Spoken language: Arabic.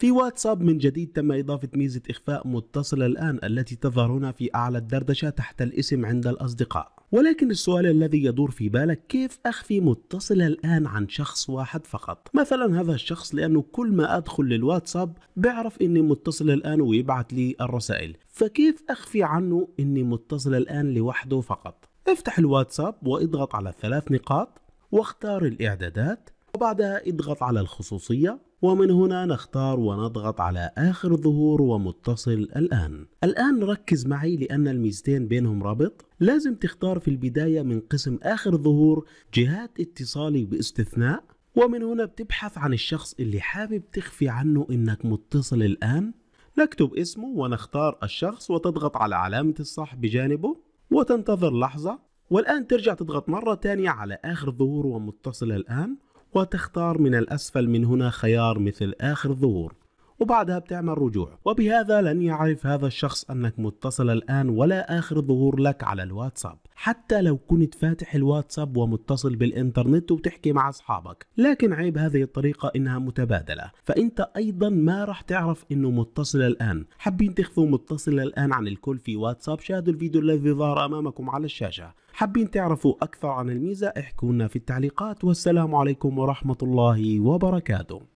في واتساب من جديد تم إضافة ميزة إخفاء متصلة الآن التي تظهر هنا في أعلى الدردشة تحت الاسم عند الأصدقاء ولكن السؤال الذي يدور في بالك كيف أخفي متصلة الآن عن شخص واحد فقط مثلا هذا الشخص لأنه كل ما أدخل للواتساب بيعرف أني متصل الآن ويبعث لي الرسائل فكيف أخفي عنه أني متصل الآن لوحده فقط افتح الواتساب واضغط على الثلاث نقاط واختار الإعدادات وبعدها اضغط على الخصوصية ومن هنا نختار ونضغط على آخر ظهور ومتصل الآن الآن ركز معي لأن الميزتين بينهم رابط لازم تختار في البداية من قسم آخر ظهور جهات اتصالي باستثناء ومن هنا بتبحث عن الشخص اللي حابب تخفي عنه إنك متصل الآن نكتب اسمه ونختار الشخص وتضغط على علامة الصح بجانبه وتنتظر لحظة والآن ترجع تضغط مرة تانية على آخر ظهور ومتصل الآن وتختار من الأسفل من هنا خيار مثل آخر ظهور وبعدها بتعمل رجوع وبهذا لن يعرف هذا الشخص أنك متصل الآن ولا آخر ظهور لك على الواتساب حتى لو كنت فاتح الواتساب ومتصل بالإنترنت وبتحكي مع أصحابك لكن عيب هذه الطريقة إنها متبادلة فأنت أيضا ما راح تعرف إنه متصل الآن حابين تخفوا متصل الآن عن الكل في واتساب شاهدوا الفيديو الذي ظهر أمامكم على الشاشة حابين تعرفوا أكثر عن الميزة احكوا لنا في التعليقات والسلام عليكم ورحمة الله وبركاته